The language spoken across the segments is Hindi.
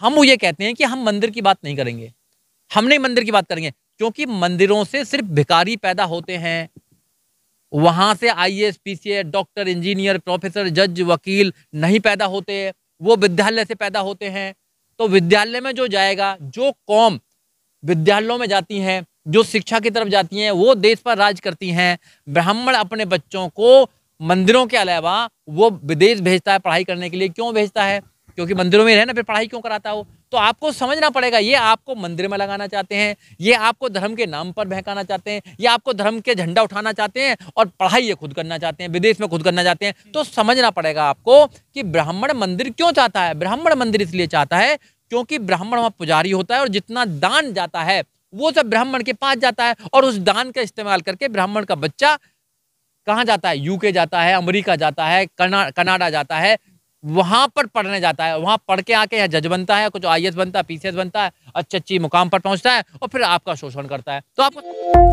हम वो ये कहते हैं कि हम मंदिर की बात नहीं करेंगे हम नहीं मंदिर की बात करेंगे क्योंकि मंदिरों से सिर्फ भिकारी पैदा होते हैं वहां से I S P C doctor engineer professor जज वकील नहीं पैदा होते वो विद्यालय से पैदा होते हैं तो विद्यालय में जो जाएगा जो कौम विद्यालयों में जाती हैं जो शिक्षा की तरफ जाती हैं वो देश पर राज करती हैं ब्राह्मण अपने बच्चों को मंदिरों के अलावा वो विदेश भेजता है पढ़ाई करने के लिए क्यों भेजता है क्योंकि मंदिरों में रहना फिर पढ़ाई क्यों कराता हो तो आपको समझना पड़ेगा ये आपको मंदिर में लगाना चाहते हैं ये आपको धर्म के नाम पर बहकाना चाहते हैं ये आपको धर्म के झंडा उठाना चाहते हैं और पढ़ाई ये खुद करना चाहते हैं विदेश में खुद करना चाहते हैं तो समझना पड़ेगा आपको कि ब्राह्मण मंदिर क्यों चाहता है ब्राह्मण मंदिर इसलिए चाहता है क्योंकि ब्राह्मण वहाँ पुजारी होता है और जितना दान जाता है वो सब ब्राह्मण के पास जाता है और उस दान का इस्तेमाल करके ब्राह्मण का बच्चा कहाँ जाता है यूके जाता है अमेरिका जाता है कनाडा जाता है वहाँ पर पढ़ने जाता है वहाँ पढ़ के आके या जज बनता है कुछ आई बनता है पी बनता है अच्छी अच्छी मुकाम पर पहुँचता है और फिर आपका शोषण करता है तो आपको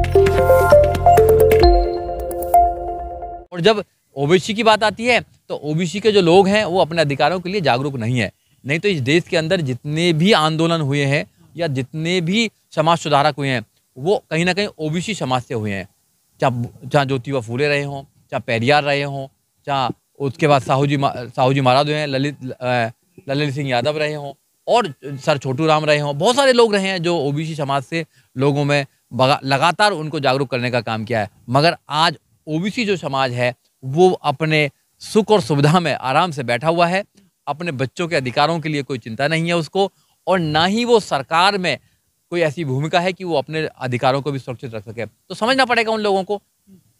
और जब ओबीसी की बात आती है तो ओबीसी के जो लोग हैं वो अपने अधिकारों के लिए जागरूक नहीं है नहीं तो इस देश के अंदर जितने भी आंदोलन हुए हैं या जितने भी समाज सुधारक हुए हैं वो कहीं ना कहीं ओबीसी समाज से हुए हैं चाहे चाहे ज्योतिबा फूले रहे हों चाहे पैरियार रहे हों चाहे उसके बाद साहू जी साहू जी महाराज हुए हैं ललित ललित सिंह यादव रहे हों और सर छोटू राम रहे हों बहुत सारे लोग रहे हैं जो ओबीसी समाज से लोगों में लगातार उनको जागरूक करने का काम किया है मगर आज ओबीसी जो समाज है वो अपने सुख और सुविधा में आराम से बैठा हुआ है अपने बच्चों के अधिकारों के लिए कोई चिंता नहीं है उसको और ना ही वो सरकार में कोई ऐसी भूमिका है कि वो अपने अधिकारों को भी सुरक्षित रख सके तो समझना पड़ेगा उन लोगों को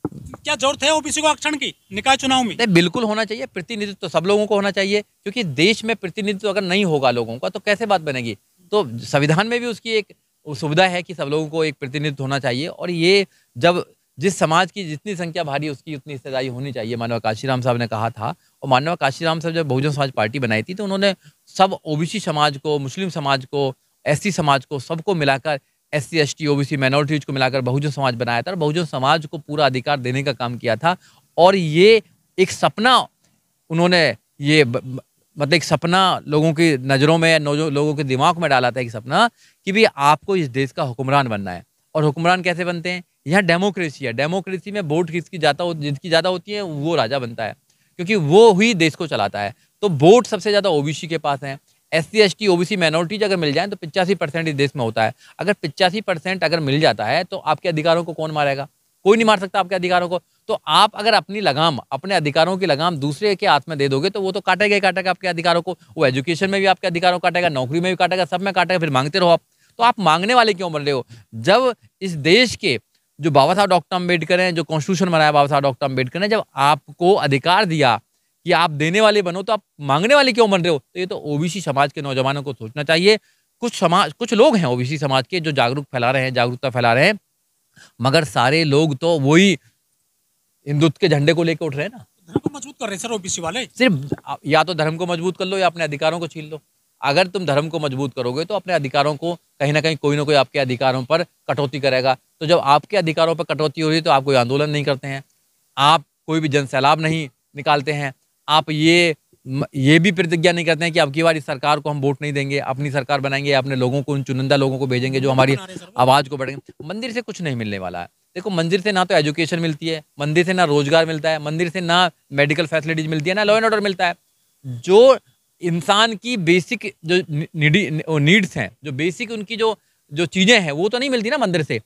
क्या जरूरत है ओबीसी को आरक्षण की निकाय चुनाव में बिल्कुल होना चाहिए प्रतिनिधित्व तो सब लोगों को होना चाहिए क्योंकि देश में प्रतिनिधित्व तो अगर नहीं होगा लोगों का तो कैसे बात बनेगी तो संविधान में भी उसकी एक सुविधा है कि सब लोगों को एक प्रतिनिधित्व होना चाहिए और ये जब जिस समाज की जितनी संख्या भारी उसकी उतनी हिस्सेदारी होनी चाहिए मानव काशीराम साहब ने कहा था और मानव काशीराम साहब जब बहुजन समाज पार्टी बनाई थी तो उन्होंने सब ओबीसी समाज को मुस्लिम समाज को एससी समाज को सबको मिलाकर S C S T O B C minorities को मिलाकर बहुजन समाज बनाया था और बहुजन समाज को पूरा अधिकार देने का काम किया था और ये एक सपना उन्होंने ये मतलब एक सपना लोगों की नज़रों में लोगों के दिमाग में डाला था एक सपना कि भी आपको इस देश का हुक्मरान बनना है और हुक्मरान कैसे बनते हैं यहाँ डेमोक्रेसी है डेमोक्रेसी में वोट किसकी ज़्यादा जिसकी ज़्यादा होती है वो राजा बनता है क्योंकि वो ही देश को चलाता है तो वोट सबसे ज़्यादा ओबीसी के पास हैं S C S T O B C minorities अगर मिल जाए तो पिचासी परसेंट इस देश में होता है अगर पिचासी परसेंट अगर मिल जाता है तो आपके अधिकारों को कौन मारेगा कोई नहीं मार सकता आपके अधिकारों को तो आप अगर अपनी लगाम अपने अधिकारों की लगाम दूसरे के हाथ में दे दोगे तो वो तो काटेगा ही काटेगा आपके अधिकारों को वो एजुकेशन में भी आपके अधिकारों को काटेगा नौकरी में भी काटेगा सब में काटेगा फिर मांगते रहो आप तो आप मांगने वाले क्यों बन रहे हो जब इस देश के जो बाबा साहब डॉक्टर अम्बेडकर हैं जो कॉन्स्टिट्यूशन बनाया बाबा साहब डॉक्टर अम्बेडकर ने जब आपको अधिकार दिया कि आप देने वाले बनो तो आप मांगने वाले क्यों बन रहे हो तो ये तो ओबीसी समाज के नौजवानों को सोचना चाहिए कुछ समाज कुछ लोग हैं ओबीसी समाज के जो जागरूक फैला रहे हैं जागरूकता फैला रहे हैं मगर सारे लोग तो वही हिंदुत्व के झंडे को लेकर उठ रहे हैं ना धर्म को मजबूत कर रहे हैं सर ओबीसी वाले सिर्फ या तो धर्म को मजबूत कर लो या अपने अधिकारों को छीन लो अगर तुम धर्म को मजबूत करोगे तो अपने अधिकारों को कहीं ना कहीं कोई ना कोई आपके अधिकारों पर कटौती करेगा तो जब आपके अधिकारों पर कटौती हो रही है तो आप कोई आंदोलन नहीं करते हैं आप कोई भी जन सैलाब नहीं निकालते हैं आप ये ये भी प्रतिज्ञा नहीं करते हैं कि अब की बार इस सरकार को हम वोट नहीं देंगे अपनी सरकार बनाएंगे अपने लोगों को उन चुनिंदा लोगों को भेजेंगे जो हमारी आवाज़ को बढ़ेंगे मंदिर से कुछ नहीं मिलने वाला है देखो मंदिर से ना तो एजुकेशन मिलती है मंदिर से ना रोजगार मिलता है मंदिर से ना मेडिकल फैसिलिटीज मिलती है ना लॉ एंड ऑर्डर मिलता है जो इंसान की बेसिक जो नीड्स हैं जो बेसिक उनकी जो जो चीज़ें हैं वो तो नहीं मिलती ना मंदिर से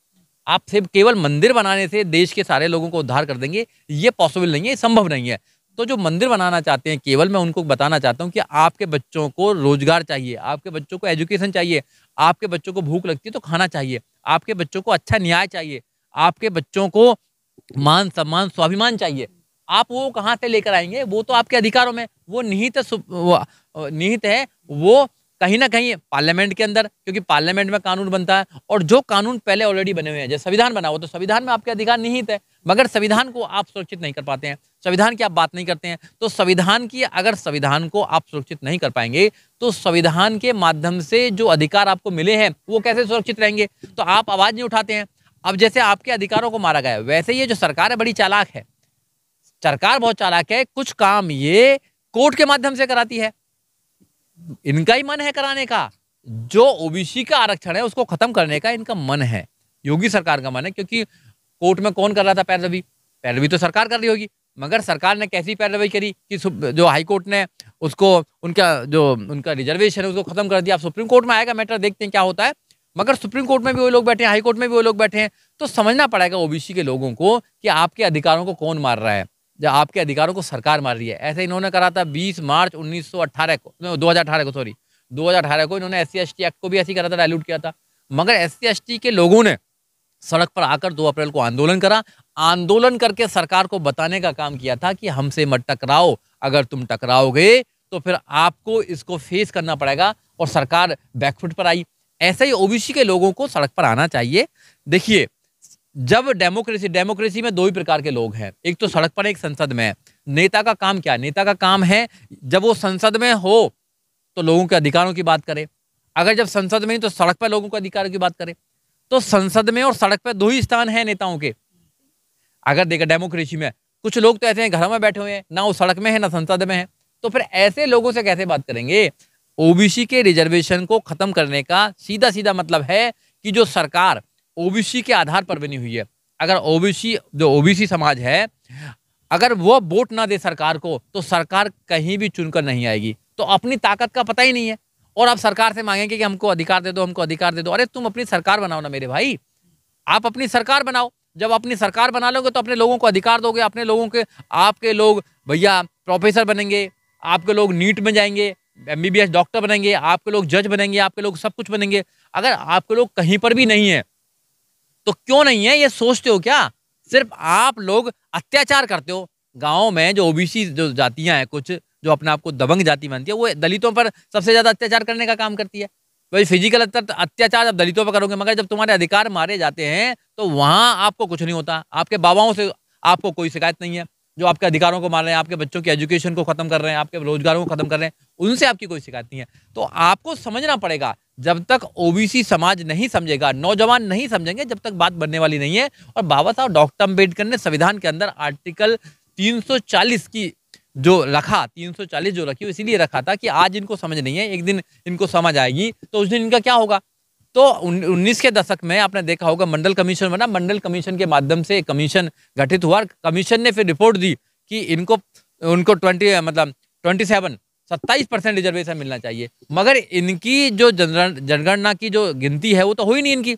आप सिर्फ केवल मंदिर बनाने से देश के सारे लोगों को उद्धार कर देंगे ये पॉसिबल नहीं है संभव नहीं है तो जो मंदिर बनाना चाहते हैं केवल मैं उनको बताना चाहता हूँ कि आपके बच्चों को रोजगार चाहिए आपके बच्चों को एजुकेशन चाहिए आपके बच्चों को भूख लगती है तो खाना चाहिए आपके बच्चों को अच्छा न्याय चाहिए आपके बच्चों को मान सम्मान स्वाभिमान चाहिए आप वो कहाँ से लेकर आएंगे वो तो आपके अधिकारों में वो निहित निहित है वो कहीं ना कहीं पार्लियामेंट के अंदर क्योंकि पार्लियामेंट में कानून बनता है और जो कानून पहले ऑलरेडी बने हुए हैं जैसे संविधान बना हुआ तो संविधान में आपके अधिकार निहित है मगर संविधान को आप सुरक्षित नहीं कर पाते हैं संविधान की आप बात नहीं करते हैं तो संविधान की अगर संविधान को आप सुरक्षित नहीं कर पाएंगे तो संविधान के माध्यम से जो अधिकार आपको मिले हैं वो कैसे सुरक्षित रहेंगे तो आप आवाज़ नहीं उठाते हैं अब जैसे आपके अधिकारों को मारा गया वैसे ये जो सरकार है बड़ी चालाक है सरकार बहुत चालाक है कुछ काम ये कोर्ट के माध्यम से कराती है इनका ही मन है कराने का जो ओबीसी का आरक्षण है उसको खत्म करने का इनका मन है योगी सरकार का मन है क्योंकि कोर्ट में कौन कर रहा था पैरवी पैरवी तो सरकार कर रही होगी मगर सरकार ने कैसी पैरवी करी कि जो हाईकोर्ट ने उसको उनका जो उनका रिजर्वेशन है उसको खत्म कर दिया आप सुप्रीम कोर्ट में आएगा मैटर देखते हैं क्या होता है मगर सुप्रीम कोर्ट में भी वो लोग बैठे हैं हाईकोर्ट में भी वो लोग बैठे हैं तो समझना पड़ेगा ओबीसी के लोगों को कि आपके अधिकारों को कौन मार रहा है जब आपके अधिकारों को सरकार मार रही है ऐसे इन्होंने करा था बीस मार्च 1918 को दो हज़ार को सॉरी 2018 को इन्होंने एस सी एक्ट को भी ऐसे करा था डायलूट किया था मगर एस सी के लोगों ने सड़क पर आकर 2 अप्रैल को आंदोलन करा आंदोलन करके सरकार को बताने का काम किया था कि हमसे मत टकराओ अगर तुम टकराओगे तो फिर आपको इसको फेस करना पड़ेगा और सरकार बैकफुट पर आई ऐसे ही ओबीसी के लोगों को सड़क पर आना चाहिए देखिए जब डेमोक्रेसी डेमोक्रेसी में दो ही प्रकार के लोग हैं एक तो सड़क पर एक संसद में नेता का काम क्या है नेता का काम है जब वो संसद में हो तो लोगों के अधिकारों की बात करे अगर जब संसद में ही तो सड़क पर लोगों के अधिकारों की बात करे तो संसद में और सड़क पर दो ही स्थान है नेताओं के अगर देखा डेमोक्रेसी में कुछ लोग तो ऐसे हैं घरों में बैठे हुए हैं ना वो सड़क में है ना संसद में है तो फिर ऐसे लोगों से कैसे बात करेंगे ओबीसी के रिजर्वेशन को खत्म करने का सीधा सीधा मतलब है कि जो सरकार ओबीसी के आधार पर बनी हुई है अगर ओबीसी जो ओबीसी समाज है अगर वो वोट ना दे सरकार को तो सरकार कहीं भी चुनकर नहीं आएगी तो अपनी ताकत का पता ही नहीं है और आप सरकार से मांगेंगे कि हमको अधिकार दे दो हमको अधिकार दे दो अरे तुम अपनी सरकार बनाओ ना मेरे भाई आप अपनी सरकार बनाओ जब अपनी सरकार बना लोगे तो अपने लोगों को अधिकार दोगे अपने लोगों के आपके लोग भैया प्रोफेसर बनेंगे आपके लोग नीट में जाएंगे एम डॉक्टर बनेंगे आपके लोग जज बनेंगे आपके लोग सब कुछ बनेंगे अगर आपके लोग कहीं पर भी नहीं है तो क्यों नहीं है ये सोचते हो क्या सिर्फ आप लोग अत्याचार करते हो गाँव में जो ओबीसी जो जातियां हैं कुछ जो अपने आप को दबंग जाति मानती है वो दलितों पर सबसे ज़्यादा अत्याचार करने का काम करती है भाई फिजिकल अत्याचार आप दलितों पर करोगे मगर जब तुम्हारे अधिकार मारे जाते हैं तो वहाँ आपको कुछ नहीं होता आपके बाबाओं से आपको कोई शिकायत नहीं है जो आपके अधिकारों को मार रहे हैं आपके बच्चों की एजुकेशन को खत्म कर रहे हैं आपके रोजगारों को खत्म कर रहे हैं उनसे आपकी कोई शिकायत नहीं है तो आपको समझना पड़ेगा जब तक ओबीसी समाज नहीं समझेगा नौजवान नहीं समझेंगे जब तक बात बनने वाली नहीं है और बाबा साहब डॉक्टर अम्बेडकर ने संविधान के अंदर आर्टिकल 340 की जो रखा 340 जो रखी इसीलिए रखा था कि आज इनको समझ नहीं है एक दिन इनको समझ आएगी तो उस दिन इनका क्या होगा तो उन्नीस के दशक में आपने देखा होगा मंडल कमीशन बना मंडल कमीशन के माध्यम से कमीशन गठित हुआ कमीशन ने फिर रिपोर्ट दी कि इनको उनको ट्वेंटी मतलब ट्वेंटी सेवन सत्ताईस परसेंट रिजर्वेशन मिलना चाहिए मगर इनकी जो जनगणना की जो गिनती है वो तो हुई नहीं इनकी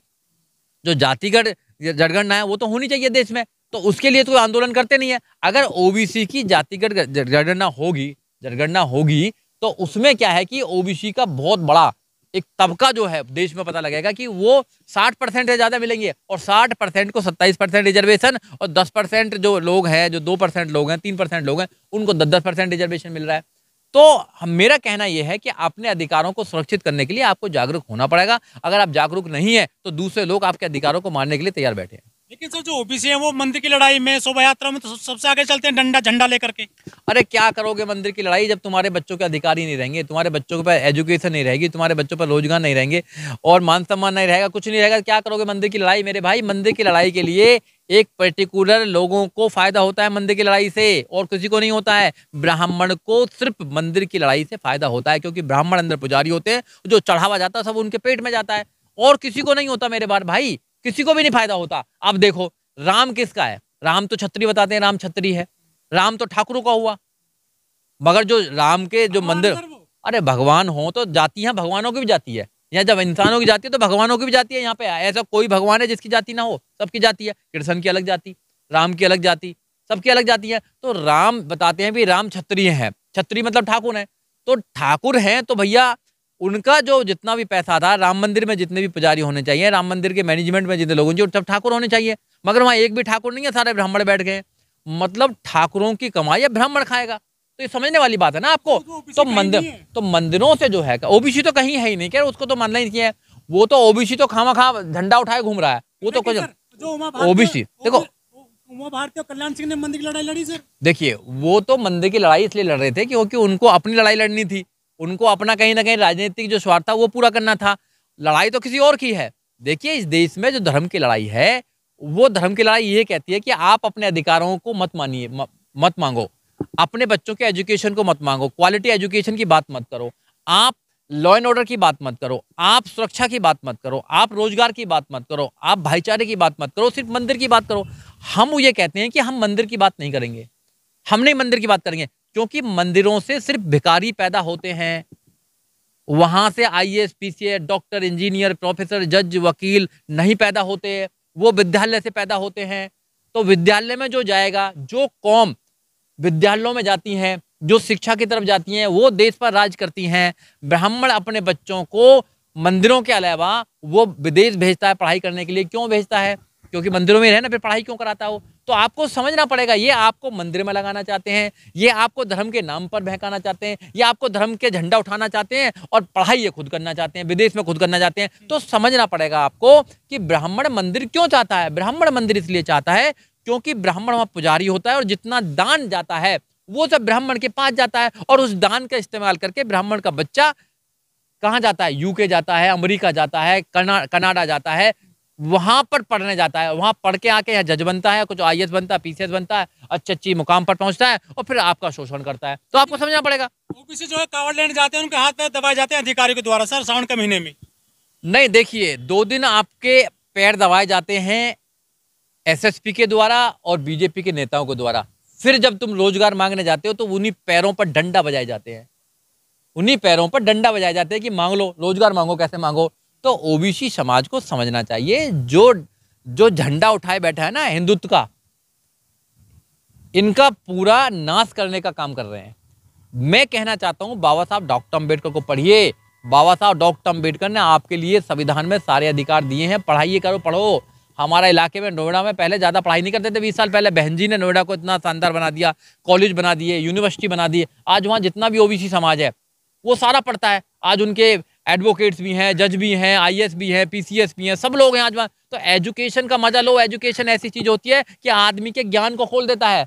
जो जातिगत जनगणना है वो तो होनी चाहिए देश में तो उसके लिए तो आंदोलन करते नहीं है अगर ओबीसी की जातिगत जनगणना होगी जनगणना होगी तो उसमें क्या है कि ओबीसी का बहुत बड़ा एक तबका जो है देश में पता लगेगा कि वो 60 परसेंट से ज़्यादा मिलेंगे और 60 परसेंट को 27 परसेंट रिजर्वेशन और 10 परसेंट जो लोग हैं जो 2 परसेंट लोग हैं 3 परसेंट लोग हैं उनको 10 10 परसेंट रिजर्वेशन मिल रहा है तो मेरा कहना यह है कि अपने अधिकारों को सुरक्षित करने के लिए आपको जागरूक होना पड़ेगा अगर आप जागरूक नहीं है तो दूसरे लोग आपके अधिकारों को मारने के लिए तैयार बैठे हैं लेकिन सर जो ओबीसी हैं वो मंदिर की लड़ाई में शोभा यात्रा में तो सबसे आगे चलते हैं डंडा झंडा लेकर के अरे क्या करोगे मंदिर की लड़ाई जब तुम्हारे बच्चों के अधिकार ही नहीं रहेंगे तुम्हारे बच्चों के पास एजुकेशन नहीं रहेगी तुम्हारे बच्चों पर रोजगार नहीं रहेंगे और मान सम्मान नहीं रहेगा कुछ नहीं रहेगा क्या करोगे मंदिर की लड़ाई मेरे भाई मंदिर की लड़ाई के लिए एक पर्टिकुलर लोगों को फायदा होता है मंदिर की लड़ाई से और किसी को नहीं होता है ब्राह्मण को सिर्फ मंदिर की लड़ाई से फायदा होता है क्योंकि ब्राह्मण अंदर पुजारी होते हैं जो चढ़ावा जाता है सब उनके पेट में जाता है और किसी को नहीं होता मेरे बार भाई किसी को भी नहीं फायदा होता अब देखो राम किसका है राम तो छत्री बताते हैं राम छत्री है राम तो ठाकुरों का हुआ मगर जो राम के जो मंदिर अरे भगवान हो तो जाती है भगवानों की भी जाती है या जब इंसानों की जाती है तो भगवानों की भी जाती है यहाँ पे ऐसा कोई भगवान है जिसकी जाति ना हो सबकी जाती है कृष्ण की अलग जाति राम की अलग जाति सबकी अलग जाति है तो राम बताते हैं भी राम क्षत्रिय हैं क्षत्रिय मतलब ठाकुर हैं तो ठाकुर हैं तो भैया उनका जो जितना भी पैसा था राम मंदिर में जितने भी पुजारी होने चाहिए राम मंदिर के मैनेजमेंट में जितने लोग होंगे सब ठाकुर होने चाहिए मगर वहाँ एक भी ठाकुर नहीं है सारे ब्राह्मण बैठ गए मतलब ठाकुरों की कमाई या ब्राह्मण खाएगा तो ये समझने वाली बात है ना आपको तो, तो मंदिर तो मंदिरों से जो है ओबीसी तो कहीं है ही नहीं क्या उसको तो मानना ही है वो तो ओबीसी तो खामा खा झंडा उठाए घूम रहा है वो तो कुछ ओबीसी देखो उमा भारती और कल्याण सिंह ने मंदिर की लड़ाई लड़ी सर देखिए वो तो मंदिर की लड़ाई इसलिए लड़ रहे थे क्योंकि उनको अपनी लड़ाई लड़नी थी उनको अपना कहीं ना कहीं राजनीतिक जो स्वार्थ था वो पूरा करना था लड़ाई तो किसी और की है देखिए इस देश में जो धर्म की लड़ाई है वो धर्म की लड़ाई ये कहती है कि आप अपने अधिकारों को मत मानिए मत मांगो अपने बच्चों के एजुकेशन को मत मांगो क्वालिटी एजुकेशन की बात मत करो आप लॉ एंड ऑर्डर की बात मत करो आप सुरक्षा की बात मत करो आप रोजगार की बात मत करो आप भाईचारे की बात मत करो सिर्फ मंदिर की बात करो हम ये कहते हैं कि हम मंदिर की बात नहीं करेंगे हम नहीं मंदिर की बात करेंगे क्योंकि मंदिरों से सिर्फ भिकारी पैदा होते हैं वहां से I S P C doctor engineer professor जज वकील नहीं पैदा होते वो विद्यालय से पैदा होते हैं तो विद्यालय में जो जाएगा जो कौम विद्यालयों में जाती हैं जो शिक्षा की तरफ जाती हैं वो देश पर राज करती हैं ब्राह्मण अपने बच्चों को मंदिरों के अलावा वो विदेश भेजता है पढ़ाई करने के लिए क्यों भेजता है क्योंकि मंदिरों में रहना फिर पढ़ाई क्यों कराता हो तो आपको समझना पड़ेगा ये आपको मंदिर में लगाना चाहते हैं ये आपको धर्म के नाम पर बहकाना चाहते हैं ये आपको धर्म के झंडा उठाना चाहते हैं और पढ़ाई ये खुद करना चाहते हैं विदेश में खुद करना चाहते हैं तो समझना पड़ेगा आपको कि ब्राह्मण मंदिर क्यों चाहता है ब्राह्मण मंदिर इसलिए चाहता है क्योंकि ब्राह्मण वहाँ पुजारी होता है और जितना दान जाता है वो सब ब्राह्मण के पास जाता है और उस दान का इस्तेमाल करके ब्राह्मण का बच्चा कहाँ जाता है यूके जाता है अमेरिका जाता है कनाडा जाता है वहाँ पर पढ़ने जाता है वहाँ पढ़ के आके यहाँ जज बनता है कुछ आई बनता है पीसीएस बनता है अच्छी अच्छी मुकाम पर पहुँचता है और फिर आपका शोषण करता है तो आपको समझना पड़ेगा ओबीसी जो है कावड़ लेने जाते हैं उनके हाथ पैर दबाए जाते हैं अधिकारियों के द्वारा सर सावन के महीने में नहीं देखिए दो दिन आपके पैर दबाए जाते हैं एसएसपी के द्वारा और बीजेपी के नेताओं के द्वारा फिर जब तुम रोजगार मांगने जाते हो तो उन्हीं पैरों पर डंडा बजाए जाते हैं उन्हीं पैरों पर डंडा बजाए जाते हैं कि मांग लो रोजगार मांगो कैसे मांगो तो ओबीसी समाज को समझना चाहिए जो जो झंडा उठाए बैठा है ना हिंदुत्व का इनका पूरा नाश करने का काम कर रहे हैं मैं कहना चाहता हूं बाबा साहब डॉक्टर अम्बेडकर को पढ़िए बाबा साहब डॉक्टर अम्बेडकर ने आपके लिए संविधान में सारे अधिकार दिए हैं पढ़ाइए करो पढ़ो हमारा इलाके में नोएडा में पहले ज़्यादा पढ़ाई नहीं करते थे बीस साल पहले बहन जी ने नोएडा को इतना शानदार बना दिया कॉलेज बना दिए यूनिवर्सिटी बना दी आज वहाँ जितना भी ओ समाज है वो सारा पढ़ता है आज उनके एडवोकेट्स भी हैं जज भी हैं आई भी हैं पी भी हैं सब लोग हैं आज वहाँ तो एजुकेशन का मजा लो एजुकेशन ऐसी चीज़ होती है कि आदमी के ज्ञान को खोल देता है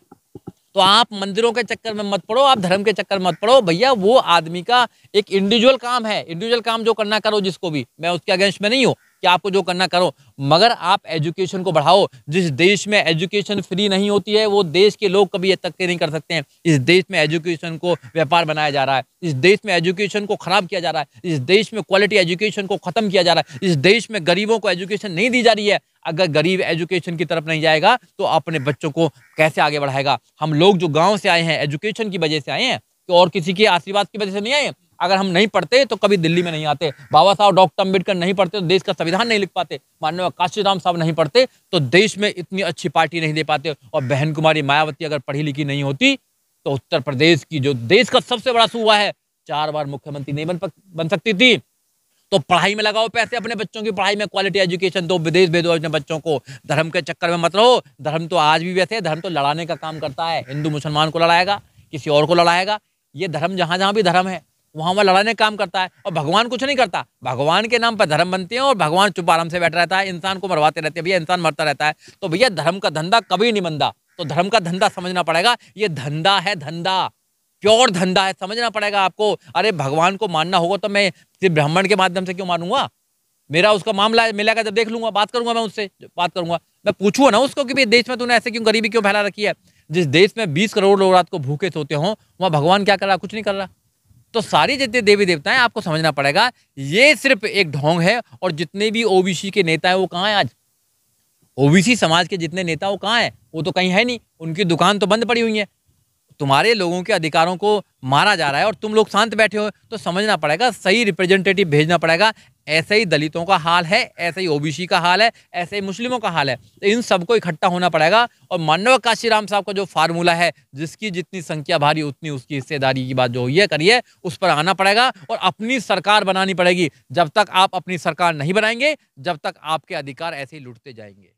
तो आप मंदिरों के चक्कर में मत पड़ो आप धर्म के चक्कर में मत पड़ो भैया वो आदमी का एक इंडिविजुअल काम है इंडिविजुअल काम जो करना करो जिसको भी मैं उसके अगेंस्ट में नहीं हूँ कि आपको जो करना करो मगर आप एजुकेशन को बढ़ाओ जिस देश में एजुकेशन फ्री नहीं होती है वो देश के लोग कभी तक तक नहीं कर सकते हैं इस देश में एजुकेशन को व्यापार बनाया जा रहा है इस देश में एजुकेशन को ख़राब किया जा रहा है इस देश में क्वालिटी एजुकेशन को ख़त्म किया जा रहा है इस देश में गरीबों को एजुकेशन नहीं दी जा रही है अगर गरीब एजुकेशन की तरफ नहीं जाएगा तो अपने बच्चों को कैसे आगे बढ़ाएगा हम लोग जो गाँव से आए हैं एजुकेशन की वजह से आए हैं और किसी के आशीर्वाद की वजह से नहीं आए अगर हम नहीं पढ़ते तो कभी दिल्ली में नहीं आते बाबा साहब डॉक्टर अम्बेडकर नहीं पढ़ते तो देश का संविधान नहीं लिख पाते मान्य काशीराम साहब नहीं पढ़ते तो देश में इतनी अच्छी पार्टी नहीं दे पाते और बहन कुमारी मायावती अगर पढ़ी लिखी नहीं होती तो उत्तर प्रदेश की जो देश का सबसे बड़ा सूबा है चार बार मुख्यमंत्री नहीं बन बन सकती थी तो पढ़ाई में लगाओ पैसे अपने बच्चों की पढ़ाई में क्वालिटी एजुकेशन दो विदेश भेजो अपने बच्चों को धर्म के चक्कर में मत रहो धर्म तो आज भी वैसे धर्म तो लड़ाने का काम करता है हिंदू मुसलमान को लड़ाएगा किसी और को लड़ाएगा ये धर्म जहाँ जहाँ भी धर्म है वहां वहां लड़ाने काम करता है और भगवान कुछ नहीं करता भगवान के नाम पर धर्म बनते हैं और भगवान चुप आराम से बैठा रहता है इंसान को मरवाते रहते हैं भैया इंसान मरता रहता है तो भैया धर्म का धंधा कभी नहीं बनता तो धर्म का धंधा समझना पड़ेगा ये धंधा है धंधा प्योर धंधा है समझना पड़ेगा आपको अरे भगवान को मानना होगा तो मैं सिर्फ ब्राह्मण के माध्यम से क्यों मानूंगा मेरा उसका मामला मिलेगा जब देख लूंगा बात करूंगा मैं उससे बात करूंगा मैं पूछूंगा ना उसको कि देश में तूने ऐसे क्यों गरीबी क्यों फैला रखी है जिस देश में बीस करोड़ लोग रात को भूखे सोते हों वहाँ भगवान क्या कर रहा कुछ नहीं कर रहा तो सारी जितने देवी देवता हैं आपको समझना पड़ेगा ये सिर्फ एक ढोंग है और जितने भी ओबीसी के नेता हैं वो कहाँ हैं आज ओबीसी समाज के जितने नेता वो कहाँ हैं वो तो कहीं है नहीं उनकी दुकान तो बंद पड़ी हुई है तुम्हारे लोगों के अधिकारों को मारा जा रहा है और तुम लोग शांत बैठे हो तो समझना पड़ेगा सही रिप्रेजेंटेटिव भेजना पड़ेगा ऐसे ही दलितों का हाल है ऐसे ही ओबीसी का हाल है ऐसे ही मुस्लिमों का हाल है तो इन सबको इकट्ठा होना पड़ेगा और मानव काशीराम साहब का जो फार्मूला है जिसकी जितनी संख्या भारी उतनी उसकी हिस्सेदारी की बात जो हुई है करिए उस पर आना पड़ेगा और अपनी सरकार बनानी पड़ेगी जब तक आप अपनी सरकार नहीं बनाएंगे जब तक आपके अधिकार ऐसे ही लुटते जाएंगे